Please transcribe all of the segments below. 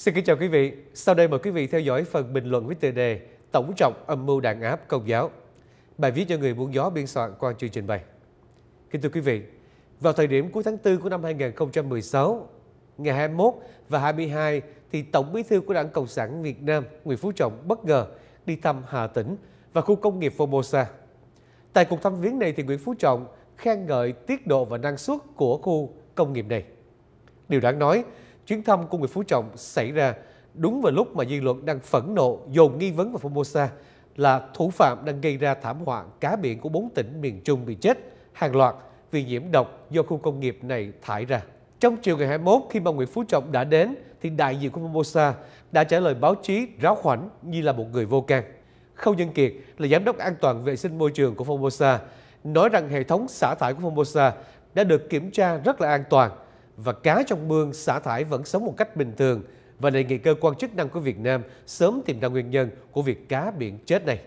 Xin kính chào quý vị. Sau đây mời quý vị theo dõi phần bình luận với tựa đề Tổng trọng âm mưu đàn áp công giáo. Bài viết do người buôn gió biên soạn qua chương trình bày. Kính thưa quý vị, vào thời điểm cuối tháng 4 của năm 2016, ngày 21 và 22 thì Tổng bí thư của Đảng Cộng sản Việt Nam Nguyễn Phú Trọng bất ngờ đi thăm Hà Tĩnh và khu công nghiệp Formosa. Tại cuộc thăm viếng này thì Nguyễn Phú Trọng khen ngợi tiết độ và năng suất của khu công nghiệp này. Điều đáng nói chuyến thăm của Nguyễn Phú Trọng xảy ra đúng vào lúc mà dư luận đang phẫn nộ dồn nghi vấn vào Formosa là thủ phạm đang gây ra thảm họa cá biển của bốn tỉnh miền Trung bị chết hàng loạt vì nhiễm độc do khu công nghiệp này thải ra. Trong chiều ngày 21 khi mà Nguyễn Phú Trọng đã đến thì đại diện của Formosa đã trả lời báo chí ráo khoảnh như là một người vô can. Khâu Nhân Kiệt là giám đốc an toàn vệ sinh môi trường của Formosa nói rằng hệ thống xả thải của Formosa đã được kiểm tra rất là an toàn và cá trong mương xả thải vẫn sống một cách bình thường và đề nghị cơ quan chức năng của Việt Nam sớm tìm ra nguyên nhân của việc cá biển chết này.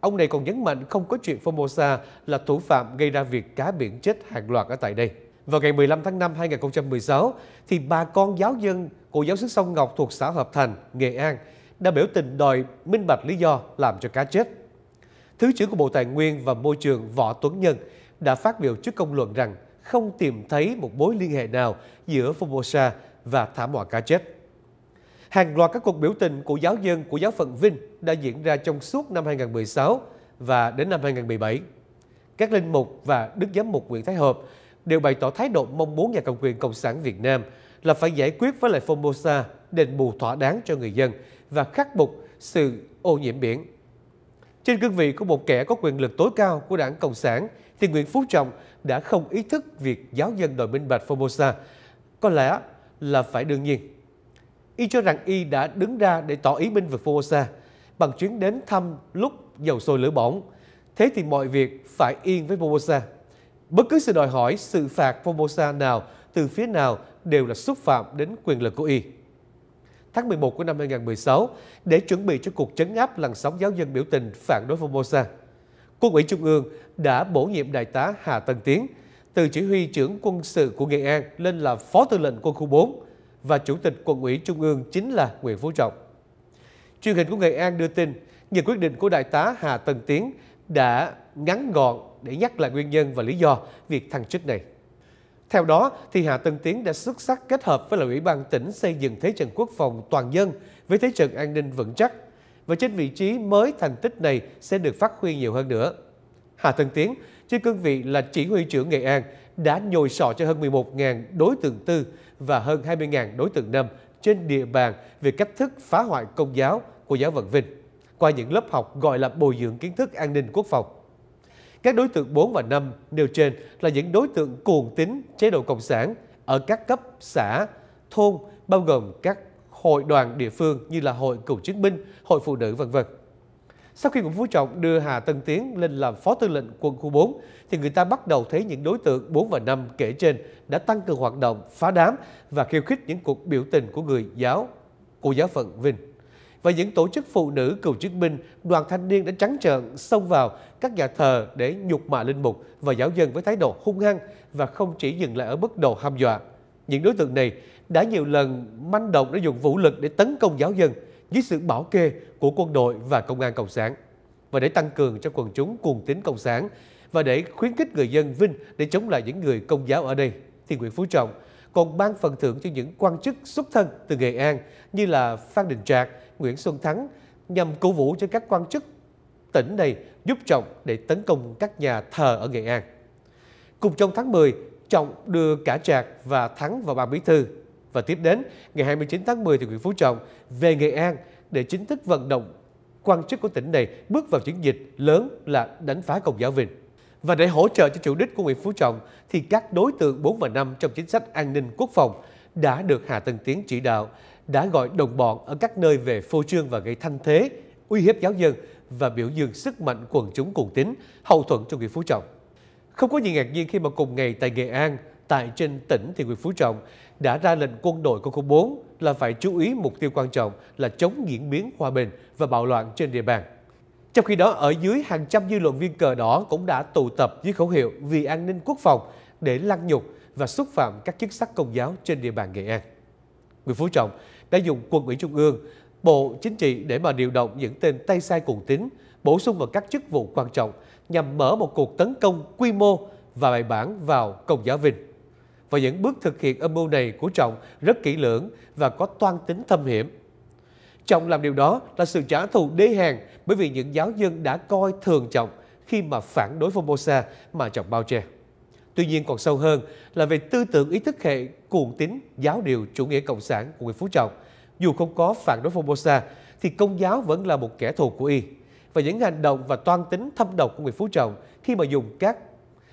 Ông này còn nhấn mạnh không có chuyện Formosa là thủ phạm gây ra việc cá biển chết hàng loạt ở tại đây. Vào ngày 15 tháng 5 2016, thì bà con giáo dân của giáo sứ Sông Ngọc thuộc xã Hợp Thành, Nghệ An đã biểu tình đòi minh bạch lý do làm cho cá chết. Thứ trưởng của Bộ Tài nguyên và Môi trường Võ Tuấn Nhân đã phát biểu trước công luận rằng không tìm thấy một mối liên hệ nào giữa Formosa và thảm họa cá chết. Hàng loạt các cuộc biểu tình của giáo dân của giáo phận Vinh đã diễn ra trong suốt năm 2016 và đến năm 2017. Các linh mục và Đức Giám mục Nguyễn Thái Hợp đều bày tỏ thái độ mong muốn nhà cầm quyền Cộng sản Việt Nam là phải giải quyết với lại Formosa đền bù thỏa đáng cho người dân và khắc phục sự ô nhiễm biển. Trên cương vị của một kẻ có quyền lực tối cao của đảng Cộng sản thì Nguyễn Phú Trọng đã không ý thức việc giáo dân đòi minh bạch Formosa. Có lẽ là phải đương nhiên. Y cho rằng Y đã đứng ra để tỏ ý minh vực Formosa bằng chuyến đến thăm lúc dầu sôi lửa bỏng. Thế thì mọi việc phải yên với Formosa. Bất cứ sự đòi hỏi, sự phạt Formosa nào từ phía nào đều là xúc phạm đến quyền lực của Y. Tháng 11 của năm 2016 để chuẩn bị cho cuộc chấn áp làn sóng giáo dân biểu tình phản đối Formosa. Quân ủy Trung ương đã bổ nhiệm Đại tá Hà Tân Tiến từ chỉ huy trưởng quân sự của Nghệ An lên là Phó Tư lệnh Quân khu 4 và Chủ tịch Quân ủy Trung ương chính là Nguyễn Phú Trọng. Truyền hình của Nghệ An đưa tin, nhờ quyết định của Đại tá Hà Tân Tiến đã ngắn gọn để nhắc lại nguyên nhân và lý do việc thăng chức này. Theo đó, thì Hà Tân Tiến đã xuất sắc kết hợp với là Ủy ban tỉnh xây dựng Thế trận quốc phòng toàn dân với Thế trận an ninh vững chắc và trên vị trí mới thành tích này sẽ được phát huy nhiều hơn nữa. Hà Tân Tiến, trên cương vị là chỉ huy trưởng Nghệ An, đã nhồi sọ cho hơn 11.000 đối tượng tư và hơn 20.000 đối tượng năm trên địa bàn về cách thức phá hoại công giáo của giáo vận Vinh qua những lớp học gọi là bồi dưỡng kiến thức an ninh quốc phòng. Các đối tượng 4 và 5 nêu trên là những đối tượng cuồng tín chế độ Cộng sản ở các cấp xã, thôn bao gồm các hội đoàn địa phương như là hội cựu chiến binh, hội phụ nữ vân vân. Sau khi Nguyễn Phú Trọng đưa Hà Tân Tiến lên làm phó tư lệnh quân khu 4, thì người ta bắt đầu thấy những đối tượng 4 và 5 kể trên đã tăng cường hoạt động phá đám và khiêu khích những cuộc biểu tình của người giáo, của giáo phận Vinh. Và những tổ chức phụ nữ cựu chiến binh, đoàn thanh niên đã trắng trợn xông vào các nhà thờ để nhục mạ linh mục và giáo dân với thái độ hung hăng và không chỉ dừng lại ở mức độ ham dọa. Những đối tượng này đã nhiều lần manh động đã dùng vũ lực để tấn công giáo dân dưới sự bảo kê của quân đội và công an Cộng sản. Và để tăng cường cho quần chúng cuồng tín Cộng sản và để khuyến khích người dân Vinh để chống lại những người công giáo ở đây, thì Nguyễn Phú Trọng còn ban phần thưởng cho những quan chức xuất thân từ Nghệ An như là Phan Đình Trạc, Nguyễn Xuân Thắng nhằm cổ vũ cho các quan chức tỉnh này giúp Trọng để tấn công các nhà thờ ở Nghệ An. Cùng trong tháng 10, Trọng đưa cả Trạc và Thắng vào ban bí thư và tiếp đến, ngày 29 tháng 10 thì Nguyễn Phú Trọng về Nghệ An để chính thức vận động quan chức của tỉnh này bước vào chiến dịch lớn là đánh phá Cộng giáo Vinh. Và để hỗ trợ cho chủ đích của Nguyễn Phú Trọng thì các đối tượng 4 và 5 trong chính sách an ninh quốc phòng đã được Hà Tân Tiến chỉ đạo, đã gọi đồng bọn ở các nơi về phô trương và gây thanh thế, uy hiếp giáo dân và biểu dương sức mạnh quần chúng cùng tính hậu thuẫn cho Nguyễn Phú Trọng. Không có gì ngạc nhiên khi mà cùng ngày tại Nghệ An, tại trên tỉnh thì Nguyễn Phú Trọng đã ra lệnh quân đội của khu 4 là phải chú ý mục tiêu quan trọng là chống diễn biến hòa bình và bạo loạn trên địa bàn. Trong khi đó, ở dưới hàng trăm dư luận viên cờ đỏ cũng đã tụ tập dưới khẩu hiệu vì an ninh quốc phòng để lăng nhục và xúc phạm các chức sắc công giáo trên địa bàn Nghệ An. Nguyễn Phú Trọng đã dùng quân ủy Trung ương, Bộ Chính trị để mà điều động những tên tay sai cùng tính bổ sung vào các chức vụ quan trọng nhằm mở một cuộc tấn công quy mô và bài bản vào công giáo Vinh và những bước thực hiện âm mưu này của Trọng rất kỹ lưỡng và có toan tính thâm hiểm. Trọng làm điều đó là sự trả thù đế hàng bởi vì những giáo dân đã coi thường Trọng khi mà phản đối Formosa mà Trọng bao che. Tuy nhiên còn sâu hơn là về tư tưởng ý thức hệ cuồng tín giáo điều chủ nghĩa cộng sản của người Phú Trọng. Dù không có phản đối Formosa thì công giáo vẫn là một kẻ thù của y. Và những hành động và toan tính thâm độc của người Phú Trọng khi mà dùng các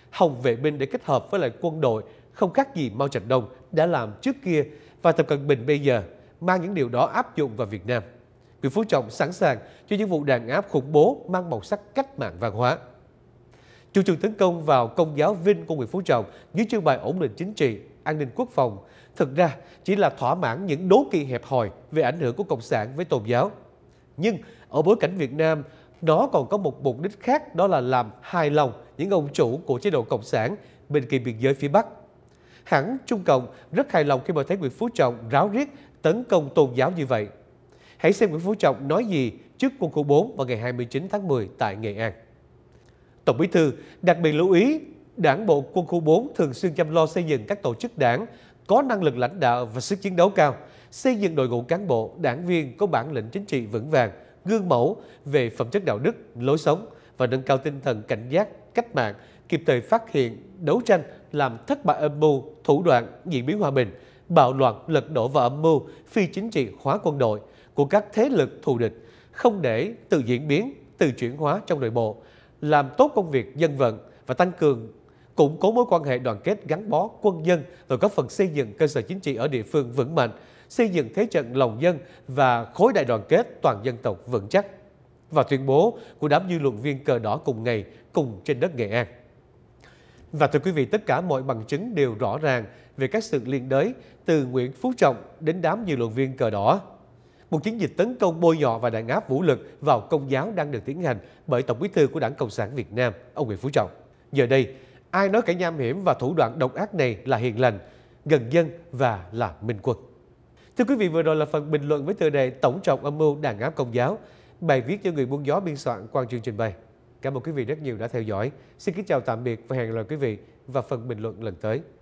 hồng vệ binh để kết hợp với lại quân đội không khác gì Mao Trạch Đông đã làm trước kia và Tập Cận Bình bây giờ mang những điều đó áp dụng vào Việt Nam. Nguyễn Phú Trọng sẵn sàng cho những vụ đàn áp khủng bố mang màu sắc cách mạng văn hóa. Chủ trương tấn công vào công giáo Vinh của Nguyễn Phú Trọng dưới chương bài ổn định chính trị, an ninh quốc phòng thực ra chỉ là thỏa mãn những đố kỵ hẹp hòi về ảnh hưởng của Cộng sản với tôn giáo. Nhưng ở bối cảnh Việt Nam, nó còn có một mục đích khác đó là làm hài lòng những ông chủ của chế độ Cộng sản bên kia biên giới phía Bắc hẳn Trung Cộng rất hài lòng khi mà thấy Nguyễn Phú Trọng ráo riết tấn công tôn giáo như vậy. Hãy xem Nguyễn Phú Trọng nói gì trước quân khu 4 vào ngày 29 tháng 10 tại Nghệ An. Tổng Bí thư đặc biệt lưu ý Đảng bộ quân khu 4 thường xuyên chăm lo xây dựng các tổ chức đảng có năng lực lãnh đạo và sức chiến đấu cao, xây dựng đội ngũ cán bộ, đảng viên có bản lĩnh chính trị vững vàng, gương mẫu về phẩm chất đạo đức, lối sống và nâng cao tinh thần cảnh giác, cách mạng, kịp thời phát hiện, đấu tranh làm thất bại âm mưu, thủ đoạn, diễn biến hòa bình, bạo loạn, lật đổ và âm mưu, phi chính trị hóa quân đội của các thế lực thù địch, không để tự diễn biến, tự chuyển hóa trong nội bộ, làm tốt công việc dân vận và tăng cường củng cố mối quan hệ đoàn kết gắn bó quân dân rồi góp phần xây dựng cơ sở chính trị ở địa phương vững mạnh, xây dựng thế trận lòng dân và khối đại đoàn kết toàn dân tộc vững chắc. Và tuyên bố của đám dư luận viên cờ đỏ cùng ngày cùng trên đất Nghệ An. Và thưa quý vị, tất cả mọi bằng chứng đều rõ ràng về các sự liên đới từ Nguyễn Phú Trọng đến đám nhiều luận viên cờ đỏ. Một chiến dịch tấn công bôi nhọ và đàn áp vũ lực vào công giáo đang được tiến hành bởi Tổng bí thư của Đảng Cộng sản Việt Nam, ông Nguyễn Phú Trọng. Giờ đây, ai nói kẻ nham hiểm và thủ đoạn độc ác này là hiền lành, gần dân và là minh quân. Thưa quý vị, vừa rồi là phần bình luận với tựa đề Tổng trọng âm mưu đàn áp công giáo, bài viết do người buôn gió biên soạn qua chương trình bày. Cảm ơn quý vị rất nhiều đã theo dõi. Xin kính chào tạm biệt và hẹn gặp lại quý vị vào phần bình luận lần tới.